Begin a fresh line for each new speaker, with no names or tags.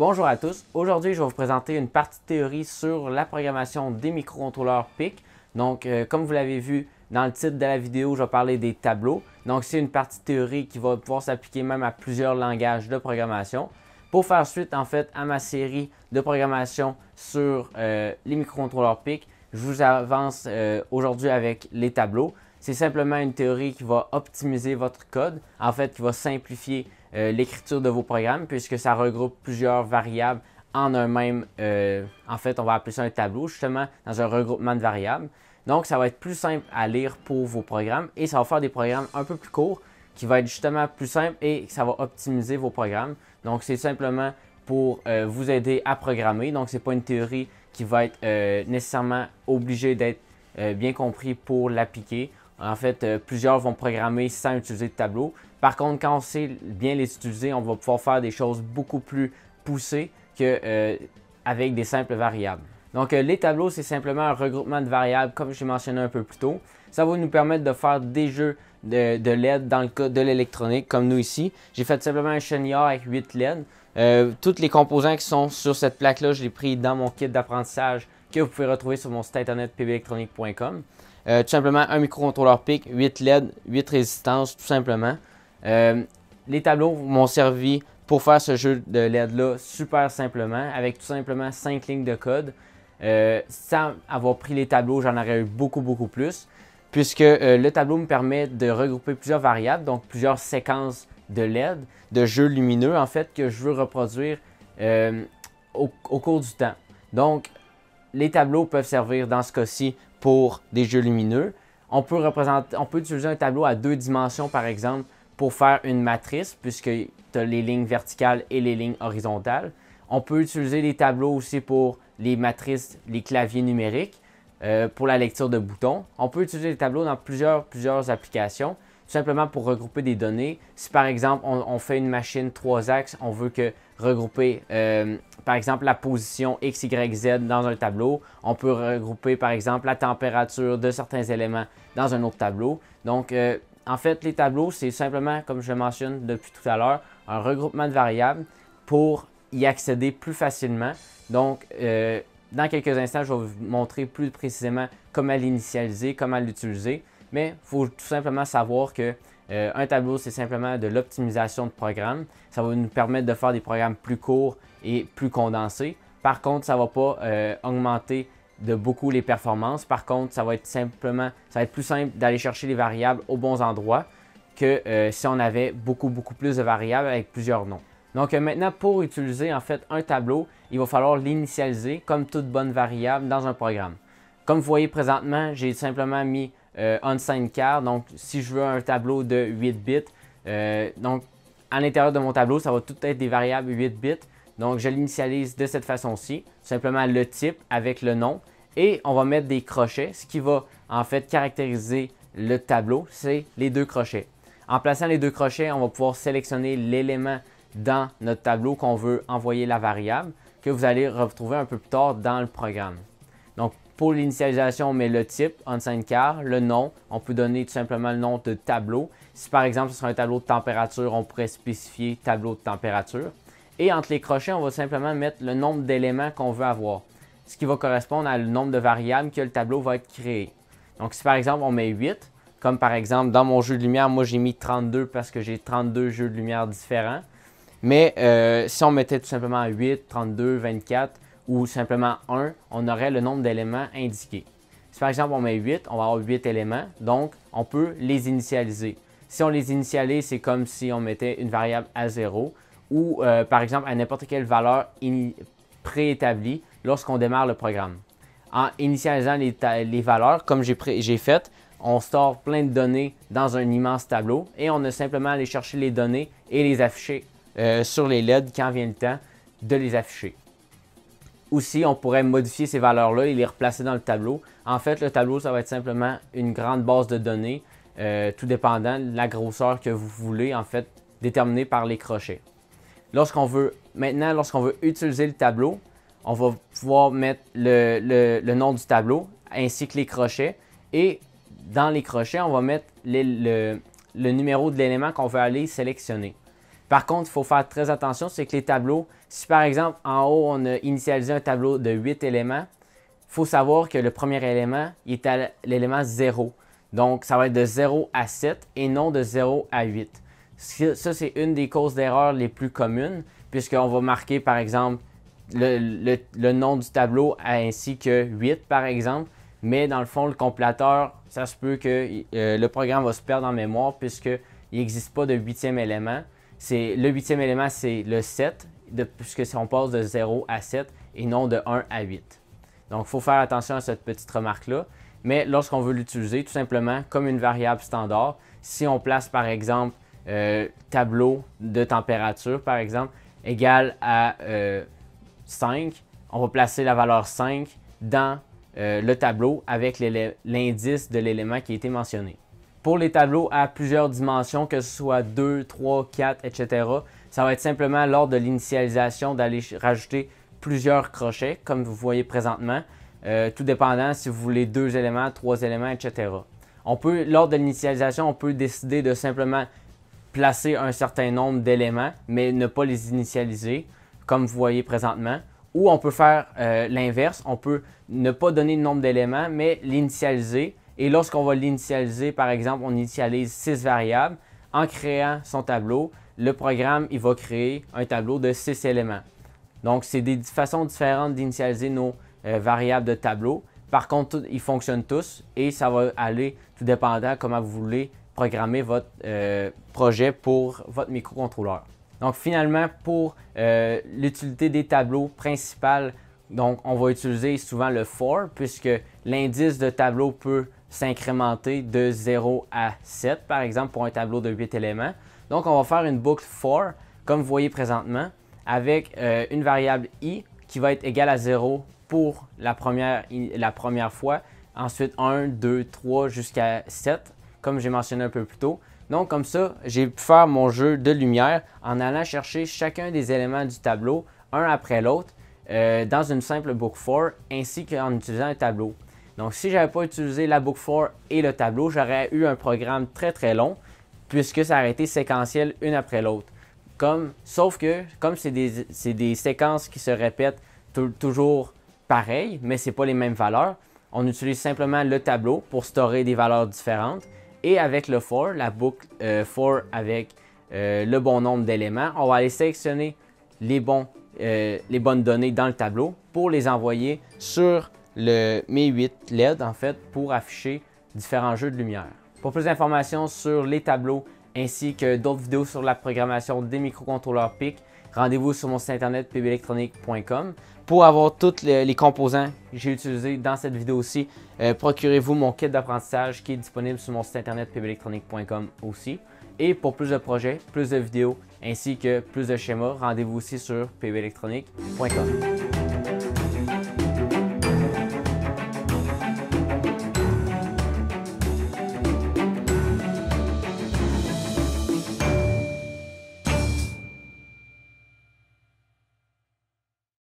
Bonjour à tous, aujourd'hui je vais vous présenter une partie théorie sur la programmation des microcontrôleurs PIC. Donc euh, comme vous l'avez vu dans le titre de la vidéo, je vais parler des tableaux. Donc c'est une partie théorie qui va pouvoir s'appliquer même à plusieurs langages de programmation. Pour faire suite en fait à ma série de programmation sur euh, les microcontrôleurs PIC, je vous avance euh, aujourd'hui avec les tableaux. C'est simplement une théorie qui va optimiser votre code, en fait qui va simplifier euh, l'écriture de vos programmes puisque ça regroupe plusieurs variables en un même, euh, en fait, on va appeler ça un tableau, justement, dans un regroupement de variables. Donc, ça va être plus simple à lire pour vos programmes et ça va faire des programmes un peu plus courts qui va être justement plus simple et ça va optimiser vos programmes. Donc, c'est simplement pour euh, vous aider à programmer. Donc, ce n'est pas une théorie qui va être nécessairement obligée d'être bien compris pour l'appliquer. En fait, euh, plusieurs vont programmer sans utiliser de tableau. Par contre, quand on sait bien les utiliser, on va pouvoir faire des choses beaucoup plus poussées qu'avec euh, avec des simples variables. Donc, euh, les tableaux, c'est simplement un regroupement de variables, comme j'ai mentionné un peu plus tôt. Ça va nous permettre de faire des jeux de, LED dans le cas de l'électronique, comme nous ici. J'ai fait simplement un chenillard avec 8 LED. tous les composants qui sont sur cette plaque-là, je les pris dans mon kit d'apprentissage que vous pouvez retrouver sur mon site internet pbelectronique.com. Euh, tout simplement, un microcontrôleur PIC, 8 LED, 8 résistances, tout simplement. Euh, les tableaux m'ont servi pour faire ce jeu de LED-là super simplement, avec tout simplement 5 lignes de code. Euh, sans avoir pris les tableaux, j'en aurais eu beaucoup, beaucoup plus, puisque le tableau me permet de regrouper plusieurs variables, donc plusieurs séquences de LED, de jeux lumineux, en fait, que je veux reproduire au, au cours du temps. Donc, les tableaux peuvent servir dans ce cas-ci pour des jeux lumineux. On peut, utiliser un tableau à deux dimensions, par exemple, pour faire une matrice, puisque tu as les lignes verticales et les lignes horizontales. On peut utiliser les tableaux aussi pour les matrices, les claviers numériques, euh, pour la lecture de boutons. On peut utiliser les tableaux dans plusieurs applications simplement pour regrouper des données. Si par exemple, on, fait une machine trois axes, on veut que regrouper, euh, par exemple, la position X, Y, Z dans un tableau. On peut regrouper, par exemple, la température de certains éléments dans un autre tableau. Donc, euh, en fait, les tableaux, c'est simplement, comme je mentionne depuis tout à l'heure, un regroupement de variables pour y accéder plus facilement. Donc, euh, dans quelques instants, je vais vous montrer plus précisément comment l'initialiser, comment l'utiliser mais il faut tout simplement savoir que euh, un tableau, c'est simplement de l'optimisation de programme. Ça va nous permettre de faire des programmes plus courts et plus condensés. Par contre, ça ne va pas euh, augmenter de beaucoup les performances. Par contre, ça va être simplement, plus simple d'aller chercher les variables aux bons endroits que euh, si on avait beaucoup, beaucoup plus de variables avec plusieurs noms. Donc maintenant, pour utiliser en fait un tableau, il va falloir l'initialiser comme toute bonne variable dans un programme. Comme vous voyez présentement, j'ai simplement mis euh, Donc, si je veux un tableau de 8 bits, euh, donc à l'intérieur de mon tableau, ça va tout être des variables 8 bits. Donc, je l'initialise de cette façon-ci, simplement le type avec le nom. Et on va mettre des crochets. Ce qui va en fait caractériser le tableau, c'est les deux crochets. En plaçant les deux crochets, on va pouvoir sélectionner l'élément dans notre tableau qu'on veut envoyer la variable que vous allez retrouver un peu plus tard dans le programme. Donc, pour l'initialisation, on met le type, en cinq car, le nom. On peut donner tout simplement le nom de tableau. Si par exemple, ce sera un tableau de température, on pourrait spécifier tableau de température. Et entre les crochets, on va simplement mettre le nombre d'éléments qu'on veut avoir, ce qui va correspondre au nombre de variables que le tableau va être créé. Donc si par exemple, on met 8, comme par exemple dans mon jeu de lumière, moi j'ai mis 32 parce que j'ai 32 jeux de lumière différents. Mais euh, si on mettait tout simplement 8, 32, 24, ou simplement 1, on aurait le nombre d'éléments indiqués. Si par exemple on met 8, on va avoir 8 éléments, donc on peut les initialiser. Si on les initialise, c'est comme si on mettait une variable à 0 ou euh, par exemple à n'importe quelle valeur préétablie lorsqu'on démarre le programme. En initialisant les, valeurs, comme j'ai fait, on store plein de données dans un immense tableau et on a simplement à aller chercher les données et les afficher euh, sur les LED quand vient le temps de les afficher. Aussi, on pourrait modifier ces valeurs-là et les replacer dans le tableau. En fait, le tableau, ça va être simplement une grande base de données, euh, tout dépendant de la grosseur que vous voulez, en fait, déterminée par les crochets. Lorsqu'on veut, maintenant, lorsqu'on veut utiliser le tableau, on va pouvoir mettre le, nom du tableau ainsi que les crochets. Et dans les crochets, on va mettre le numéro de l'élément qu'on veut aller sélectionner. Par contre, il faut faire très attention, c'est que les tableaux, si par exemple en haut on a initialisé un tableau de 8 éléments, il faut savoir que le premier élément est à l'élément 0. Donc ça va être de 0 à 7 et non de 0 à 8. Ça, c'est une des causes d'erreur les plus communes, puisqu'on va marquer par exemple le, nom du tableau ainsi que 8 par exemple, mais dans le fond, le compilateur, ça se peut que euh, le programme va se perdre en mémoire puisqu'il n'existe pas de huitième élément c'est le huitième élément, c'est le 7, puisque si on passe de 0 à 7 et non de 1 à 8. Donc, il faut faire attention à cette petite remarque-là. Mais lorsqu'on veut l'utiliser, tout simplement comme une variable standard, si on place par exemple euh, tableau de température, par exemple, égal à 5, euh, on va placer la valeur 5 dans euh, le tableau avec l'indice de l'élément qui a été mentionné. Pour les tableaux à plusieurs dimensions, que ce soit 2, 3, 4, etc., ça va être simplement lors de l'initialisation d'aller rajouter plusieurs crochets, comme vous voyez présentement, euh, tout dépendant si vous voulez deux éléments, trois éléments, etc. On peut, lors de l'initialisation, on peut décider de simplement placer un certain nombre d'éléments, mais ne pas les initialiser, comme vous voyez présentement. Ou on peut faire euh, l'inverse, on peut ne pas donner le nombre d'éléments, mais l'initialiser, et lorsqu'on va l'initialiser, par exemple, on initialise six variables, en créant son tableau, le programme il va créer un tableau de six éléments. Donc, c'est des façons différentes d'initialiser nos euh, variables de tableau. Par contre, ils fonctionnent tous et ça va aller tout dépendant comment vous voulez programmer votre euh, projet pour votre microcontrôleur. Donc, finalement, pour euh, l'utilité des tableaux principales, donc on va utiliser souvent le for puisque l'indice de tableau peut s'incrémenter de 0 à 7, par exemple, pour un tableau de 8 éléments. Donc, on va faire une boucle for, comme vous voyez présentement, avec euh, une variable i qui va être égale à 0 pour la première, fois, ensuite 1, 2, 3 jusqu'à 7, comme j'ai mentionné un peu plus tôt. Donc comme ça, j'ai pu faire mon jeu de lumière en allant chercher chacun des éléments du tableau, un après l'autre, euh, dans une simple boucle for, ainsi qu'en utilisant un tableau. Donc, si j'avais pas utilisé la Book FOR et le tableau, j'aurais eu un programme très très long puisque ça aurait été séquentiel une après l'autre. Comme, sauf que, comme c'est des, séquences qui se répètent toujours pareilles, mais c'est pas les mêmes valeurs, on utilise simplement le tableau pour stocker des valeurs différentes. Et avec le for, la boucle euh, for avec euh, le bon nombre d'éléments, on va aller sélectionner les, euh, les bonnes données dans le tableau pour les envoyer sur le, Mi 8 LED en fait pour afficher différents jeux de lumière. Pour plus d'informations sur les tableaux ainsi que d'autres vidéos sur la programmation des microcontrôleurs PIC, rendez-vous sur mon site internet pbelectronique.com. Pour avoir tous les, composants que j'ai utilisés dans cette vidéo aussi, euh, procurez-vous mon kit d'apprentissage qui est disponible sur mon site internet pbelectronique.com aussi. Et pour plus de projets, plus de vidéos ainsi que plus de schémas, rendez-vous aussi sur pbelectronique.com.